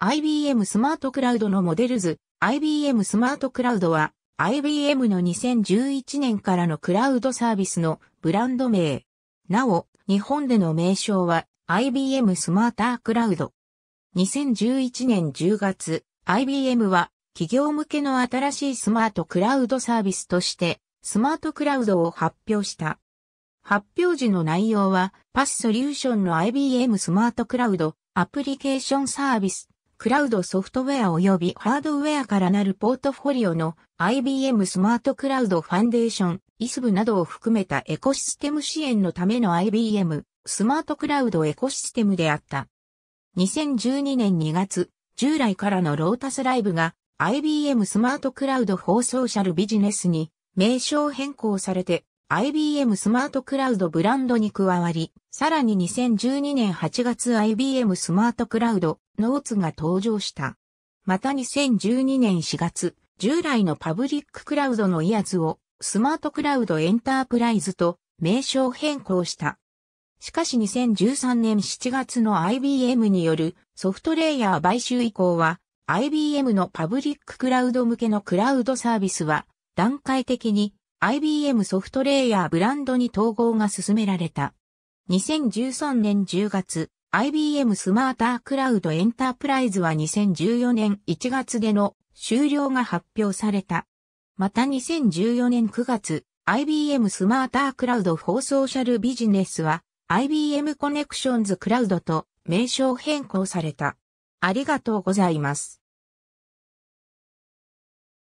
IBM スマートクラウドのモデルズ、IBM スマートクラウドは、IBM の2011年からのクラウドサービスのブランド名。なお、日本での名称は、IBM スマータークラウド。2011年10月、IBM は、企業向けの新しいスマートクラウドサービスとして、スマートクラウドを発表した。発表時の内容は、パスソリューションの IBM スマートクラウドアプリケーションサービスクラウドソフトウェア及びハードウェアからなるポートフォリオの IBM スマートクラウドファンデーション、i s ブなどを含めたエコシステム支援のための IBM スマートクラウドエコシステムであった。2012年2月、従来からのロータスライブが IBM スマートクラウド放送シャルビジネスに名称変更されて IBM スマートクラウドブランドに加わり、さらに2012年8月 IBM スマートクラウドノーツが登場した。また2012年4月、従来のパブリッククラウドのイヤズをスマートクラウドエンタープライズと名称変更した。しかし2013年7月の IBM によるソフトレイヤー買収以降は IBM のパブリッククラウド向けのクラウドサービスは段階的に IBM ソフトレイヤーブランドに統合が進められた。2013年10月、IBM スマータークラウドエンタープライズは2014年1月での終了が発表された。また2014年9月、IBM スマータークラウド放送シャルビジネスは IBM コネクションズクラウドと名称変更された。ありがとうございます。